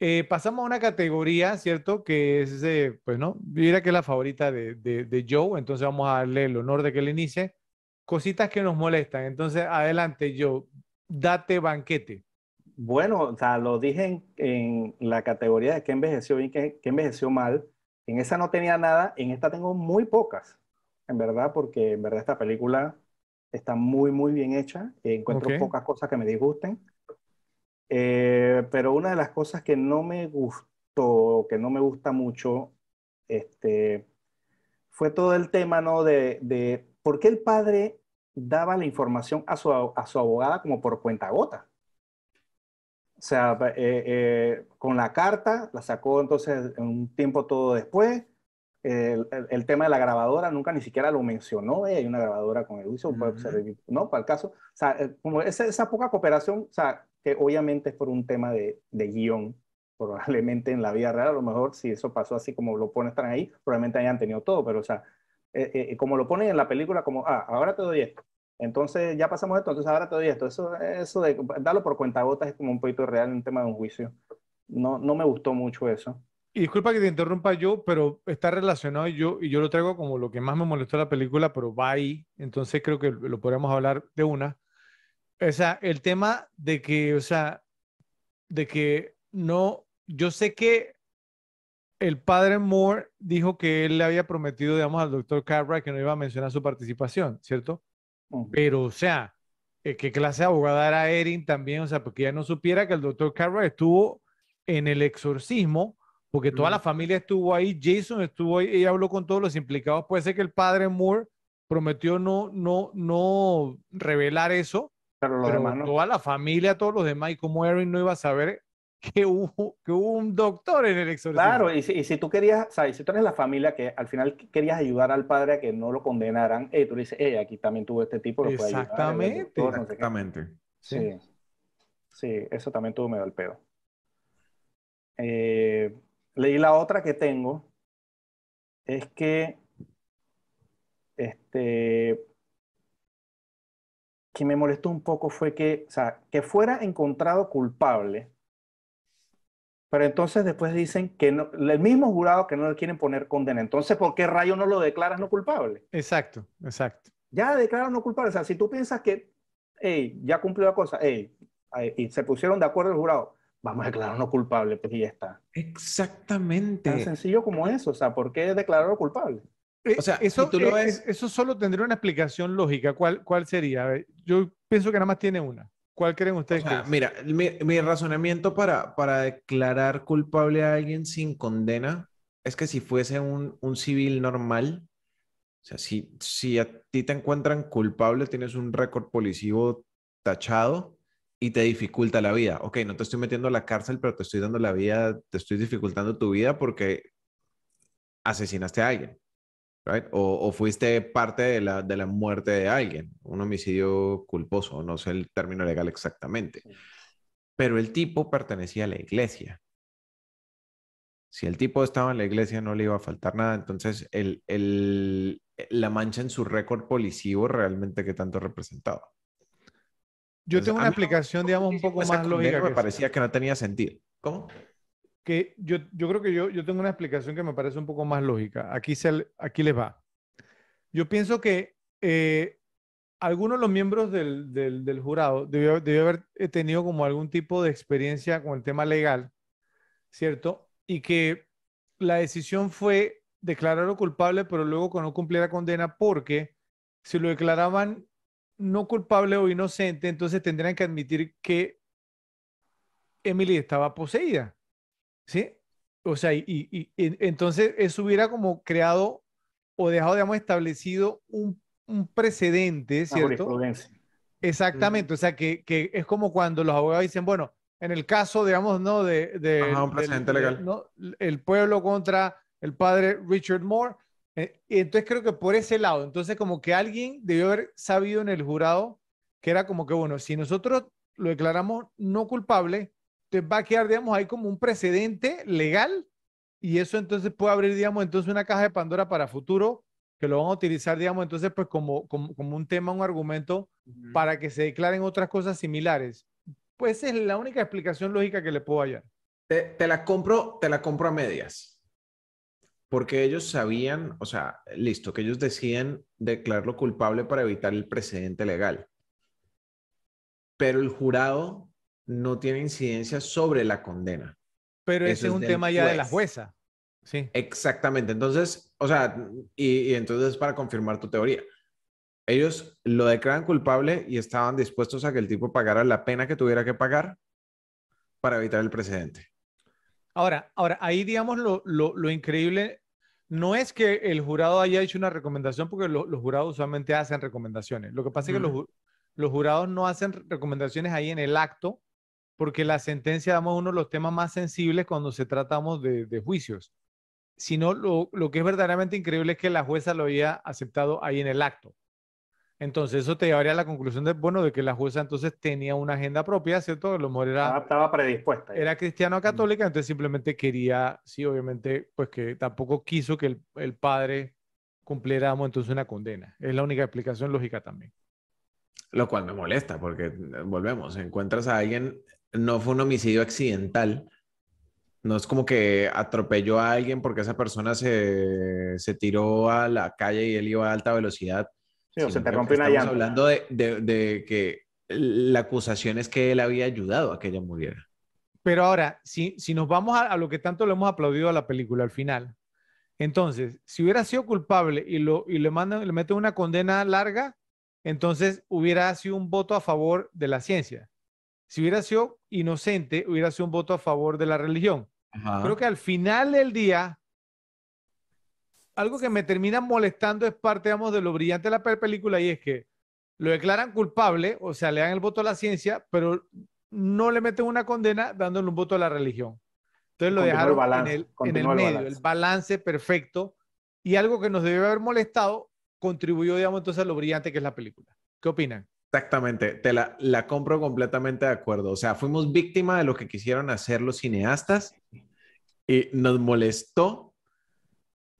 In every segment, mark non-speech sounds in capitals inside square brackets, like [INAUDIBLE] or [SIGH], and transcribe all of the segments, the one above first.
Eh, pasamos a una categoría, ¿cierto? Que es, eh, pues no, que es la favorita de, de, Joe, entonces vamos a darle el honor de que le inicie. Cositas que nos molestan, entonces adelante Joe, date banquete. Bueno, o sea, lo dije en, la categoría de qué envejeció bien, qué, envejeció mal. En esa no tenía nada, en esta tengo muy pocas, en verdad, porque en verdad esta película está muy, muy bien hecha. Encuentro pocas cosas que me disgusten. Eh, pero una de las cosas que no me gustó, que no me gusta mucho, este, fue todo el tema ¿no? de, de por qué el padre daba la información a su, a su abogada como por cuenta gota. O sea, eh, eh, con la carta, la sacó entonces un tiempo todo después, el, tema de la grabadora nunca ni siquiera lo mencionó. Eh, hay una grabadora con el juicio, ¿no? Para el caso, o sea, eh, como esa, poca cooperación, o sea, que obviamente es por un tema de, guión, probablemente en la vida real, a lo mejor si eso pasó así como lo ponen, están ahí, probablemente hayan tenido todo, pero o sea, eh, eh, como lo ponen en la película, como, ah, ahora te doy esto. Entonces ya pasamos esto, entonces ahora te doy esto. Eso, eso de darlo por cuentagotas es como un poquito real en tema de un juicio. No, no me gustó mucho eso disculpa que te interrumpa yo, pero está relacionado y yo, y yo lo traigo como lo que más me molestó la película, pero va ahí, entonces creo que lo podríamos hablar de una. O sea, el tema de que, o sea, de que no, yo sé que el padre Moore dijo que él le había prometido, digamos, al doctor Cabra que no iba a mencionar su participación, ¿cierto? Pero, o sea, eh, ¿qué clase de abogada era Erin también? O sea, porque ya no supiera que el doctor Cabra estuvo en el exorcismo porque toda la familia estuvo ahí, Jason estuvo ahí, y habló con todos los implicados. Puede ser que el padre Moore prometió no, no, no revelar eso, pero, toda la familia, todos los demás, y como Erin no iba a saber que hubo, que un doctor en el exorcismo. Claro, y si, tú querías, sabes, si tú eres la familia que al final querías ayudar al padre a que no lo condenaran, eh, tú dices, eh, aquí también tuvo este tipo, lo Exactamente. Puede ayudar, Exactamente. sí. sí. sí, eso también tuvo medio el pedo. Eh, leí la otra que tengo, es que, este, que me molestó un poco fue que, o sea, que fuera encontrado culpable, pero entonces después dicen que no, el mismo jurado que no le quieren poner condena. Entonces, ¿por qué rayo no lo declaras no culpable? Exacto, exacto. Ya declararon no culpable. O sea, si tú piensas que, hey, ya cumplió la cosa, hey, y se pusieron de acuerdo el jurado, vamos a declararnos culpable, pues ya está. Exactamente. Tan sencillo como eso, o sea, ¿por qué declararlo culpable? Eh, o sea, eso, eh, eso solo tendría una explicación lógica. ¿Cuál, cuál sería? yo pienso que nada más tiene una. ¿Cuál creen ustedes? que mira, mi, razonamiento para, para declarar culpable a alguien sin condena es que si fuese un, civil normal, o sea, si, si a ti te encuentran culpable, tienes un récord policivo tachado, y te dificulta la vida. Ok, no te estoy metiendo a la cárcel, pero te estoy dando la vida, te estoy dificultando tu vida porque asesinaste a alguien, right? o, fuiste parte de la, muerte de alguien, un homicidio culposo, no sé el término legal exactamente. Pero el tipo pertenecía a la iglesia. Si el tipo estaba en la iglesia no le iba a faltar nada, entonces la mancha en su récord policivo realmente que tanto representaba. Yo tengo una explicación, digamos, un poco más lógica. Me parecía que no tenía sentido. ¿Cómo? Que yo, yo creo que yo, yo tengo una explicación que me parece un poco más lógica. Aquí, se, aquí les va. Yo pienso que eh, algunos de los miembros del, del, jurado debió, debió, haber eh, tenido como algún tipo de experiencia con el tema legal, ¿cierto? Y que la decisión fue declararlo culpable, pero luego que no cumpliera condena porque si lo declaraban no culpable o inocente, entonces tendrían que admitir que Emily estaba poseída. ¿Sí? O sea, y, entonces eso hubiera como creado o dejado, digamos, establecido un, precedente, ¿cierto? Exactamente, o sea, que, es como cuando los abogados dicen, bueno, en el caso, digamos, ¿no? De, El pueblo contra el padre Richard Moore, eh, entonces creo que por ese lado, entonces como que alguien debió haber sabido en el jurado que era como que, bueno, si nosotros lo declaramos no culpable, entonces va a quedar, digamos, ahí como un precedente legal y eso entonces puede abrir, digamos, entonces una caja de Pandora para futuro que lo van a utilizar, digamos, entonces pues como, como, un tema, un argumento para que se declaren otras cosas similares. Pues esa es la única explicación lógica que le puedo hallar. te la compro, te la compro a medias. Porque ellos sabían, o sea, listo, que ellos deciden declararlo culpable para evitar el precedente legal. Pero el jurado no tiene incidencia sobre la condena. Pero ese es un tema ya de la jueza. Sí. Exactamente. Entonces, o sea, y, y, entonces para confirmar tu teoría, ellos lo declaran culpable y estaban dispuestos a que el tipo pagara la pena que tuviera que pagar para evitar el precedente. Ahora, ahí digamos lo, increíble no es que el jurado haya hecho una recomendación, porque los jurados usualmente hacen recomendaciones. Lo que pasa es que mm. los, jurados no hacen recomendaciones ahí en el acto, porque la sentencia, damos uno de los temas más sensibles cuando se tratamos de, juicios. Sino lo, lo que es verdaderamente increíble es que la jueza lo había aceptado ahí en el acto. Entonces eso te llevaría a la conclusión de, bueno, de que la jueza entonces tenía una agenda propia, ¿cierto? lo mejor era... estaba predispuesta. Era cristiano católica, entonces simplemente quería, sí, obviamente, pues que tampoco quiso que el, padre cumpliera entonces una condena. Es la única explicación lógica también. Lo cual me molesta, porque eh, volvemos, encuentras a alguien, no fue un homicidio accidental, no es como que atropelló a alguien porque esa persona se, se tiró a la calle y él iba a alta velocidad se te rompe hablando de, que la acusación es que él había ayudado a que ella muriera. Pero ahora, si, si nos vamos a, lo que tanto le hemos aplaudido a la película al final, entonces, si hubiera sido culpable y, lo, y le, mandan, le meten una condena larga, entonces hubiera sido un voto a favor de la ciencia. Si hubiera sido inocente, hubiera sido un voto a favor de la religión. Creo que al final del día, algo que me termina molestando es parte, de lo brillante de la película y es que lo declaran culpable, o sea, le dan el voto a la ciencia, pero no le meten una condena dándole un voto a la religión. Entonces lo dejaron en, el, medio, el balance. perfecto y algo que nos debió haber molestado contribuyó, digamos, entonces a lo brillante que es la película. ¿Qué opinan? Exactamente, te la, la compro completamente de acuerdo. O sea, fuimos víctima de lo que quisieron hacer los cineastas y nos molestó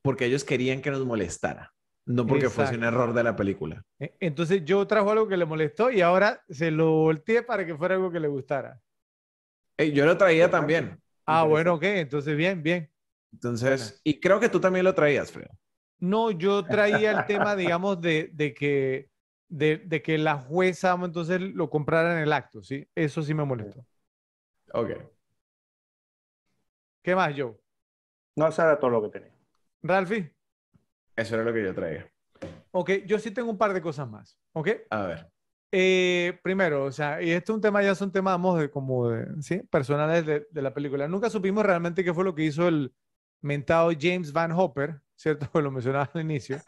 porque ellos querían que nos molestara, no porque fuese un error de la película. E, entonces yo trajo algo que le molestó y ahora se lo volteé para que fuera algo que le gustara. Eh, yo lo traía también. Ah, bueno, ok, entonces bien, bien. Entonces, y creo que tú también lo traías, Fred. No, yo traía el tema, digamos, de, que, de, que la jueza entonces lo comprara en el acto, ¿sí? Eso sí me molestó. Ok. ¿Qué más, Joe? No, eso era todo lo que tenía. Ralfi. Eso era lo que yo traía. Ok, yo sí tengo un par de cosas más. Ok. A ver. Eh, primero, o sea, y este es un tema, ya son temas, vamos, como de, ¿sí? personales de, la película. Nunca supimos realmente qué fue lo que hizo el mentado James Van Hopper, ¿cierto? Que [LAUGHS] lo mencionaba al inicio.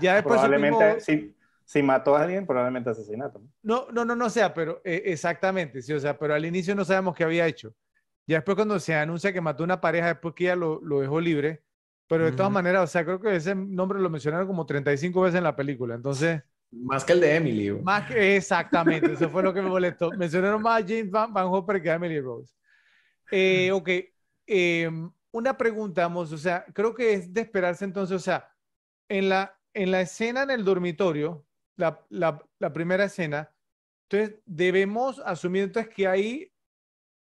ya probablemente, si, mató a alguien, probablemente asesinato. No, no, no, no, sea, pero e, exactamente, sí, o sea, pero al inicio no sabemos qué había hecho. Ya después cuando se anuncia que mató a una pareja, después que ella lo dejó libre, pero de todas maneras, o sea, creo que ese nombre lo mencionaron como 35 veces en la película, entonces... Más que el de Emily. Más exactamente, eso fue lo que me molestó. [LAUGHS] Mencionaron más a James Van, Hopper que a Emily Rose. Eh, ok, em, una pregunta, vamos, o sea, creo que es de esperarse entonces, o sea, en la, en la escena en el dormitorio, la, la, la primera escena, entonces debemos asumir entonces que ahí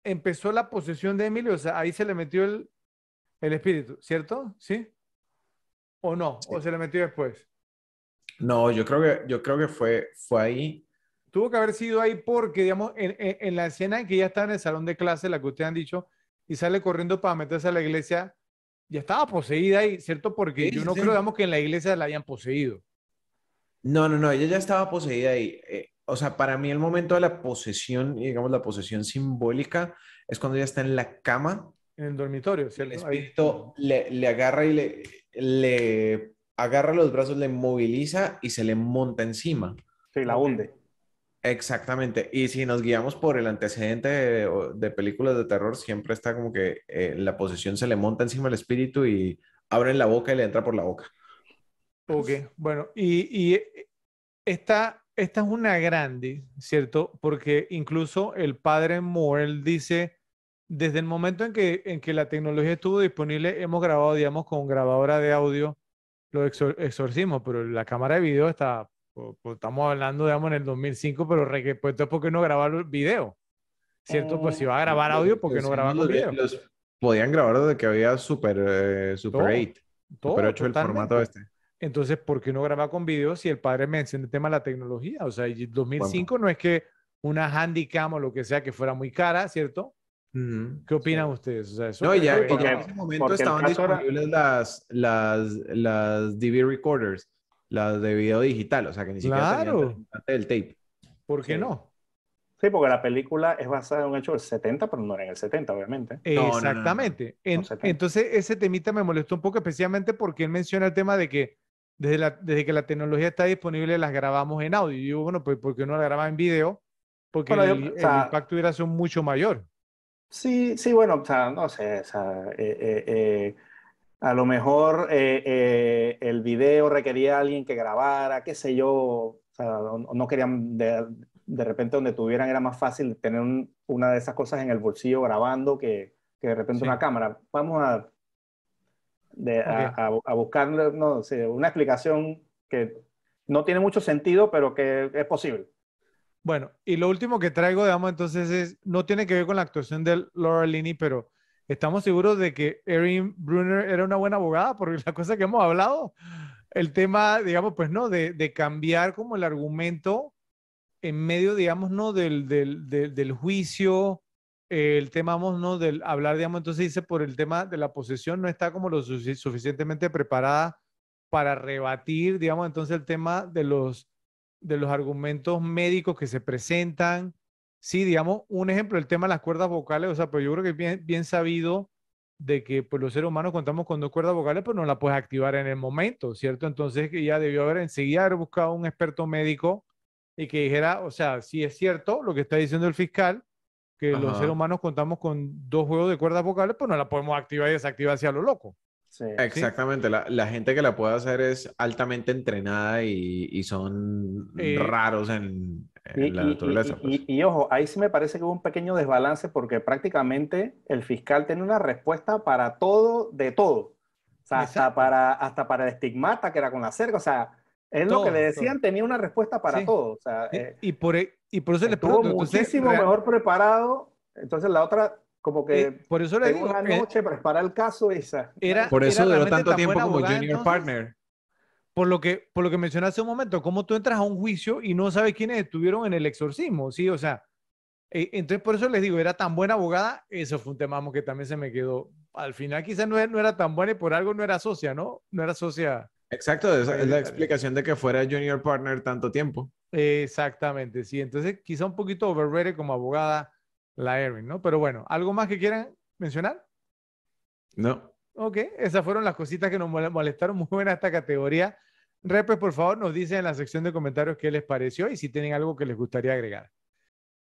empezó la posesión de Emily, o sea, ahí se le metió el, el espíritu, ¿cierto? ¿Sí? ¿O no? ¿O se le metió después? No, yo creo que, yo creo que fue, fue ahí. Tuvo que haber sido ahí porque, digamos, en, la escena en que ya está en el salón de clase, la que ustedes han dicho, y sale corriendo para meterse a la iglesia, ya estaba poseída ahí, ¿cierto? Porque yo no creo, digamos, que en la iglesia la hayan poseído. No, no, no, ella ya estaba poseída ahí. Eh, o sea, para mí el momento de la posesión, digamos, la posesión simbólica, es cuando ella está en la cama en el dormitorio, ¿cierto? El espíritu le, le, agarra y le, le agarra los brazos, le moviliza y se le monta encima. Sí, la hunde. Exactamente. Y si nos guiamos por el antecedente de, películas de terror, siempre está como que eh, la posesión se le monta encima al espíritu y abre la boca y le entra por la boca. Ok, bueno, y, y esta, es una grande, ¿cierto? Porque incluso el padre Morel dice desde el momento en que, en que la tecnología estuvo disponible, hemos grabado, digamos, con grabadora de audio los exorcismos, pero la cámara de video está, estamos hablando, digamos, en el 2005, pero entonces, ¿por qué no grabar video? ¿Cierto? pues si oh. va a grabar audio, ¿por qué no grabar video? Los podían grabar desde que había Super, eh, super 8, todo, hecho el formato este. Entonces, ¿por qué no grabar con video si el padre menciona el tema de la tecnología? O sea, 2005 no es que una handycam o lo que sea que fuera muy cara, ¿cierto? ¿Qué opinan ustedes? O sea, no, ya, en ese momento estaban disponibles las, las, las DV recorders, las de video digital, o sea que ni siquiera claro. del tape. ¿Por qué no? Sí, porque la película es basada en un hecho del 70, pero no era en el 70, obviamente. Exactamente. entonces, ese temita me molestó un poco, especialmente porque él menciona el tema de que desde, la, desde que la tecnología está disponible, las grabamos en audio. Y yo, bueno, pues, ¿por qué no la graba en video? Porque el, impacto hubiera sido mucho mayor. Sí, sí, bueno, o sea, no sé, o sea, eh, eh, eh, a lo mejor el video requería a alguien que grabara, qué sé yo, o sea, no, querían de, repente donde tuvieran era más fácil tener una de esas cosas en el bolsillo grabando que, de repente una cámara. Vamos a, a, buscar una explicación que no tiene mucho sentido, pero que es posible. Bueno, y lo último que traigo, digamos, entonces es, no tiene que ver con la actuación de Laura Linney, pero estamos seguros de que Erin Brunner era una buena abogada, porque [LAUGHS] la cosa que hemos hablado, el tema, digamos, pues no, de, cambiar como el argumento en medio, digamos, no, del, del, del, juicio, el tema, vamos, no, del hablar, digamos, entonces dice, por el tema de la posesión, no está como lo suficientemente preparada para rebatir, digamos, entonces el tema de los de los argumentos médicos que se presentan. Sí, digamos, un ejemplo, el tema de las cuerdas vocales, o sea, pues yo creo que es bien, bien sabido de que pues, los seres humanos contamos con dos cuerdas vocales, pero pues, no la puedes activar en el momento, ¿cierto? Entonces que ya debió haber enseguida haber buscado un experto médico y que dijera, o sea, si es cierto lo que está diciendo el fiscal, que los seres humanos contamos con dos juegos de cuerdas vocales, pues no la podemos activar y desactivar hacia lo loco. Exactamente, La, gente que la puede hacer es altamente entrenada y, son eh, raros en, la naturaleza. Pues. Y, ojo, ahí sí me parece que hubo un pequeño desbalance porque prácticamente el fiscal tiene una respuesta para todo, de todo. O sea, hasta para, hasta para el estigmata que era con la cerca, o sea, es lo que le decían, tenía una respuesta para todo. Eh, y, por, e, y eso le Estuvo muchísimo mejor preparado. Entonces la otra como que eh, por eso le digo, una eh, noche para el caso esa. Era, por eso duró tanto tiempo como junior partner. Por lo, que, por lo que mencioné hace un momento, como tú entras a un juicio y no sabes quiénes estuvieron en el exorcismo, ¿sí? O sea, eh, entonces por eso les digo, era tan buena abogada, eso fue un tema que también se me quedó. Al final quizás no, no era tan buena y por algo no era socia, ¿no? No era socia. Exacto, esa es la explicación de que fuera junior partner tanto tiempo. Exactamente, sí. Entonces, quizá un poquito overrated como abogada, la Erin, ¿no? Pero bueno, ¿algo más que quieran mencionar? No. Ok, esas fueron las cositas que nos molestaron. Muy a esta categoría. Repes, por favor, nos dicen en la sección de comentarios qué les pareció y si tienen algo que les gustaría agregar.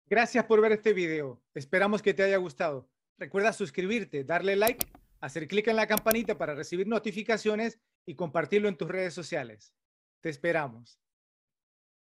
Gracias por ver este video. Esperamos que te haya gustado. Recuerda suscribirte, darle like, hacer clic en la campanita para recibir notificaciones y compartirlo en tus redes sociales. Te esperamos.